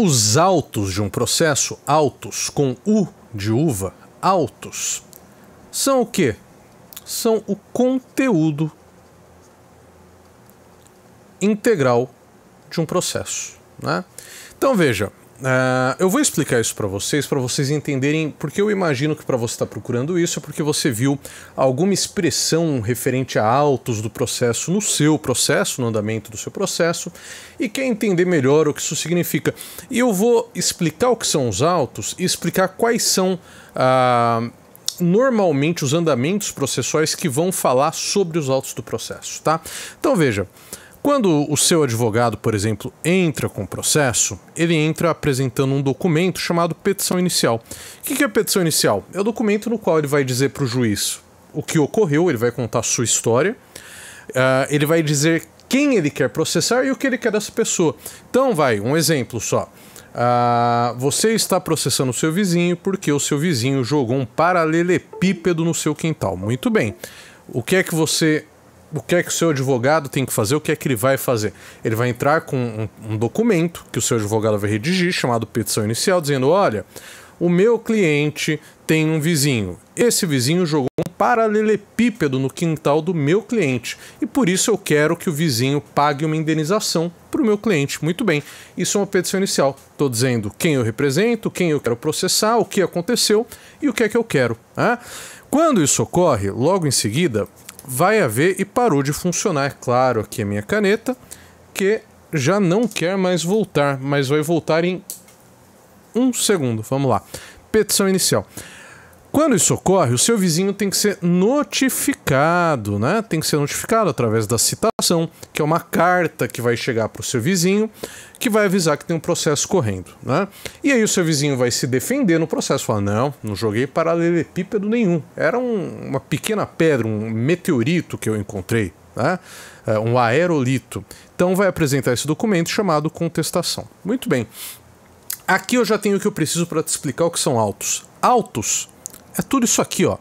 Os autos de um processo, autos com U de uva, autos, são o que? São o conteúdo integral de um processo. Né? Então veja, uh, eu vou explicar isso para vocês, para vocês entenderem, porque eu imagino que para você estar tá procurando isso é porque você viu alguma expressão referente a autos do processo no seu processo, no andamento do seu processo, e quer entender melhor o que isso significa. E eu vou explicar o que são os autos e explicar quais são. Uh, normalmente os andamentos processuais que vão falar sobre os autos do processo, tá? Então veja, quando o seu advogado, por exemplo, entra com o processo, ele entra apresentando um documento chamado petição inicial. O que é a petição inicial? É o documento no qual ele vai dizer para o juiz o que ocorreu, ele vai contar a sua história, uh, ele vai dizer quem ele quer processar e o que ele quer dessa pessoa. Então, vai, um exemplo só. Uh, você está processando o seu vizinho porque o seu vizinho jogou um paralelepípedo no seu quintal. Muito bem. O que é que você o que é que o seu advogado tem que fazer, o que é que ele vai fazer? Ele vai entrar com um, um documento que o seu advogado vai redigir, chamado petição inicial, dizendo: olha, o meu cliente tem um vizinho. Esse vizinho jogou um paralelepípedo no quintal do meu cliente e por isso eu quero que o vizinho pague uma indenização para o meu cliente. Muito bem, isso é uma petição inicial. Estou dizendo quem eu represento, quem eu quero processar, o que aconteceu e o que é que eu quero. Né? Quando isso ocorre, logo em seguida, vai haver e parou de funcionar. É claro, aqui a é minha caneta, que já não quer mais voltar, mas vai voltar em um segundo. Vamos lá. Petição inicial. Quando isso ocorre, o seu vizinho tem que ser notificado, né? Tem que ser notificado através da citação, que é uma carta que vai chegar para o seu vizinho, que vai avisar que tem um processo correndo, né? E aí o seu vizinho vai se defender no processo, falar: não, não joguei paralelepípedo nenhum, era um, uma pequena pedra, um meteorito que eu encontrei, né? É, um aerolito. Então vai apresentar esse documento chamado contestação. Muito bem. Aqui eu já tenho o que eu preciso para te explicar o que são autos. Autos é tudo isso aqui, ó.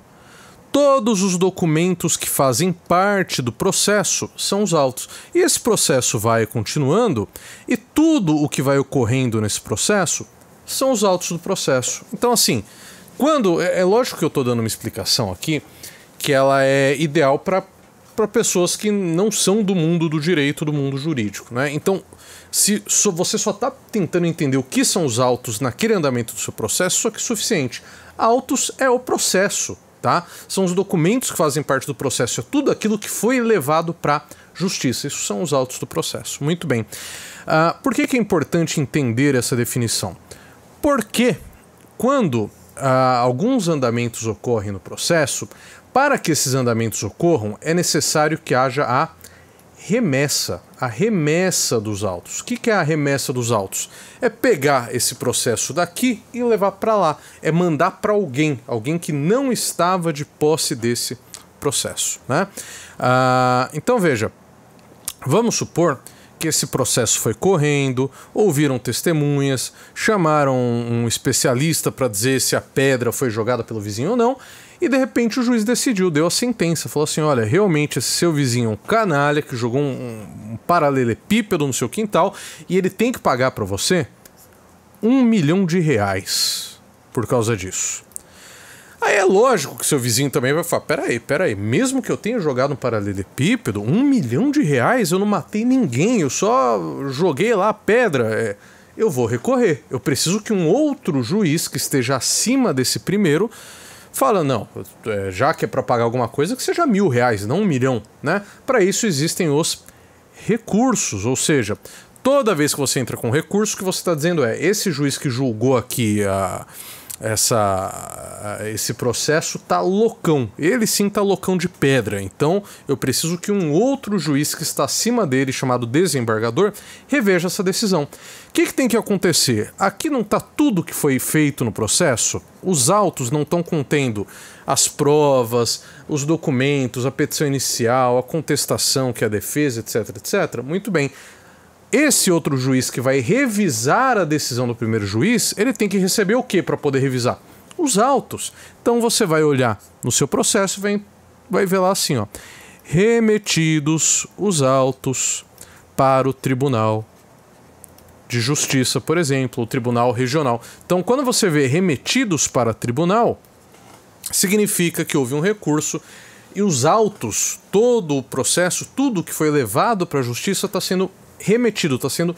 Todos os documentos que fazem parte do processo são os autos. E esse processo vai continuando, e tudo o que vai ocorrendo nesse processo são os autos do processo. Então, assim, quando. É, é lógico que eu estou dando uma explicação aqui que ela é ideal para para pessoas que não são do mundo do direito, do mundo jurídico. Né? Então, se você só está tentando entender o que são os autos naquele andamento do seu processo, só que é suficiente. Autos é o processo, tá? São os documentos que fazem parte do processo, é tudo aquilo que foi levado para justiça. Isso são os autos do processo. Muito bem. Uh, por que, que é importante entender essa definição? Porque quando uh, alguns andamentos ocorrem no processo, para que esses andamentos ocorram, é necessário que haja a remessa, a remessa dos autos. O que é a remessa dos autos? É pegar esse processo daqui e levar para lá, é mandar para alguém, alguém que não estava de posse desse processo. Né? Ah, então veja, vamos supor que esse processo foi correndo, ouviram testemunhas, chamaram um especialista para dizer se a pedra foi jogada pelo vizinho ou não, e de repente o juiz decidiu, deu a sentença, falou assim: olha, realmente esse seu vizinho é um canalha que jogou um, um paralelepípedo no seu quintal e ele tem que pagar para você um milhão de reais por causa disso. Aí é lógico que seu vizinho também vai falar: peraí, peraí, mesmo que eu tenha jogado um paralelepípedo, um milhão de reais eu não matei ninguém, eu só joguei lá a pedra. É, eu vou recorrer. Eu preciso que um outro juiz que esteja acima desse primeiro fala, não, é, já que é para pagar alguma coisa, que seja mil reais, não um milhão, né? Para isso existem os recursos, ou seja, toda vez que você entra com recurso, o que você está dizendo é, esse juiz que julgou aqui a... Uh, essa eh, esse processo tá loucão. Ele sim tá loucão de pedra. Então, eu preciso que um outro juiz que está acima dele, chamado desembargador, reveja essa decisão. O que, que tem que acontecer? Aqui não tá tudo que foi feito no processo. Os autos não estão contendo as provas, os documentos, a petição inicial, a contestação que é a defesa, etc, etc. Muito bem. Esse outro juiz que vai revisar a decisão do primeiro juiz, ele tem que receber o que para poder revisar? Os autos. Então você vai olhar no seu processo, vem, vai ver lá assim, ó. Remetidos os autos para o Tribunal de Justiça, por exemplo, o Tribunal Regional. Então, quando você vê remetidos para tribunal, significa que houve um recurso e os autos, todo o processo, tudo que foi levado para a justiça está sendo remetido, está sendo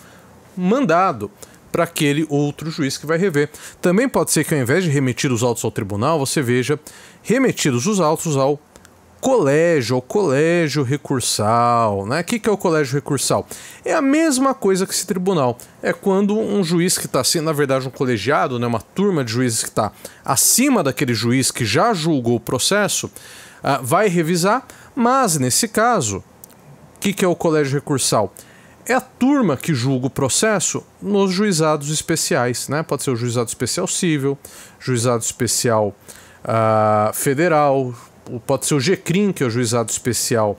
mandado para aquele outro juiz que vai rever. Também pode ser que ao invés de remetir os autos ao tribunal, você veja remetidos os autos ao colégio, ao colégio recursal. Né? O que é o colégio recursal? É a mesma coisa que esse tribunal. É quando um juiz que está sendo, assim, na verdade, um colegiado, né? uma turma de juízes que está acima daquele juiz que já julgou o processo, ah, vai revisar, mas nesse caso, o que é o colégio recursal? é a turma que julga o processo nos juizados especiais, né? Pode ser o juizado especial civil, juizado especial uh, federal, pode ser o GCRIM, que é o juizado especial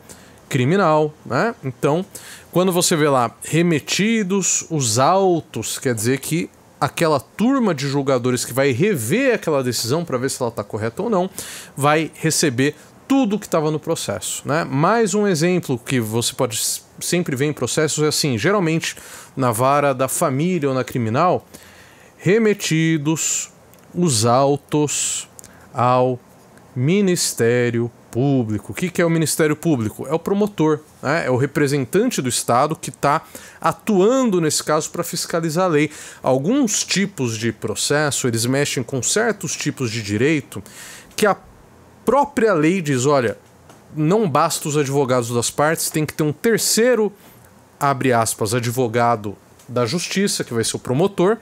criminal, né? Então, quando você vê lá remetidos os autos, quer dizer que aquela turma de julgadores que vai rever aquela decisão para ver se ela está correta ou não, vai receber tudo que estava no processo. Né? Mais um exemplo que você pode sempre ver em processos é assim: geralmente na vara da família ou na criminal, remetidos os autos ao Ministério Público. O que, que é o Ministério Público? É o promotor, né? é o representante do Estado que está atuando nesse caso para fiscalizar a lei. Alguns tipos de processo eles mexem com certos tipos de direito que a própria lei diz: olha, não basta os advogados das partes, tem que ter um terceiro, abre aspas, advogado da justiça, que vai ser o promotor,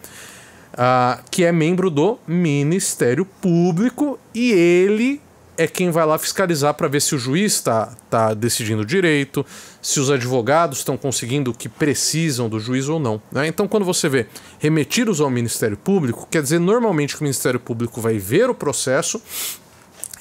uh, que é membro do Ministério Público e ele é quem vai lá fiscalizar para ver se o juiz está tá decidindo direito, se os advogados estão conseguindo o que precisam do juiz ou não. Né? Então, quando você vê remetidos ao Ministério Público, quer dizer normalmente que o Ministério Público vai ver o processo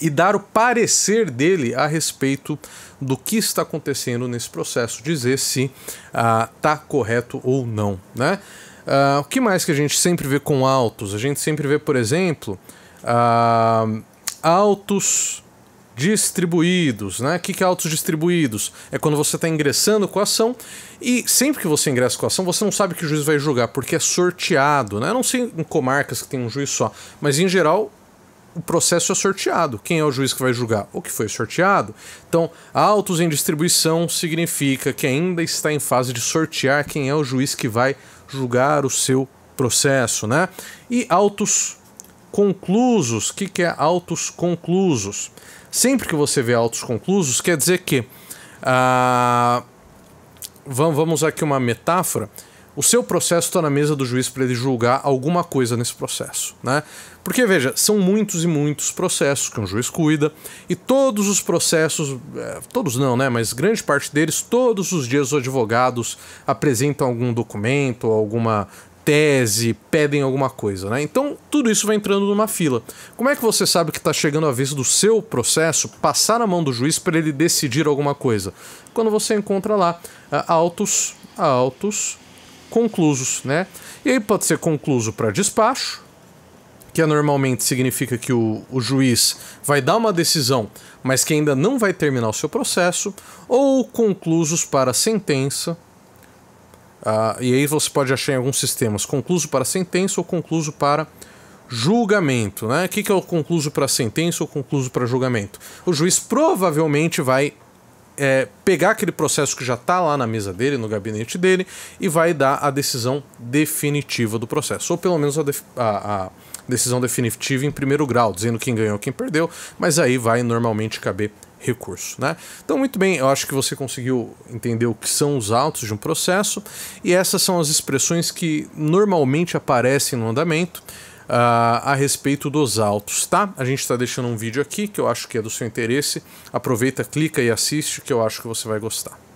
e dar o parecer dele a respeito do que está acontecendo nesse processo, dizer se está ah, correto ou não. Né? Ah, o que mais que a gente sempre vê com autos? A gente sempre vê, por exemplo, ah, autos distribuídos, né? O que é autos distribuídos? É quando você está ingressando com a ação e sempre que você ingressa com a ação, você não sabe que o juiz vai julgar, porque é sorteado, né? Eu não sei em comarcas que tem um juiz só, mas em geral o processo é sorteado. Quem é o juiz que vai julgar? O que foi sorteado. Então, autos em distribuição significa que ainda está em fase de sortear quem é o juiz que vai julgar o seu processo, né? E autos conclusos. O que, que é autos conclusos? Sempre que você vê autos conclusos, quer dizer que. Ah, vamos aqui uma metáfora o seu processo está na mesa do juiz para ele julgar alguma coisa nesse processo, né? Porque veja, são muitos e muitos processos que um juiz cuida e todos os processos, é, todos não, né? Mas grande parte deles, todos os dias os advogados apresentam algum documento, alguma tese, pedem alguma coisa, né? Então tudo isso vai entrando numa fila. Como é que você sabe que está chegando a vez do seu processo passar na mão do juiz para ele decidir alguma coisa? Quando você encontra lá uh, autos, autos conclusos, né? E aí pode ser concluso para despacho, que é normalmente significa que o, o, juiz vai dar uma decisão, mas que ainda não vai terminar o seu processo, ou conclusos para sentença. Ah, e aí você pode achar em alguns sistemas concluso para sentença ou concluso para julgamento. Né? O que, que é o concluso para sentença ou concluso para julgamento? O juiz provavelmente vai é, pegar aquele processo que já está lá na mesa dele, no gabinete dele, e vai dar a decisão definitiva do processo, ou pelo menos a, def a, a decisão definitiva em primeiro grau, dizendo quem ganhou, quem perdeu, mas aí vai normalmente caber recurso, né? Então muito bem, eu acho que você conseguiu entender o que são os autos de um processo e essas são as expressões que normalmente aparecem no andamento. Ah, a respeito dos autos, tá? A gente está deixando um vídeo aqui que eu acho que é do seu interesse. Aproveita, clica e assiste, que eu acho que você vai gostar.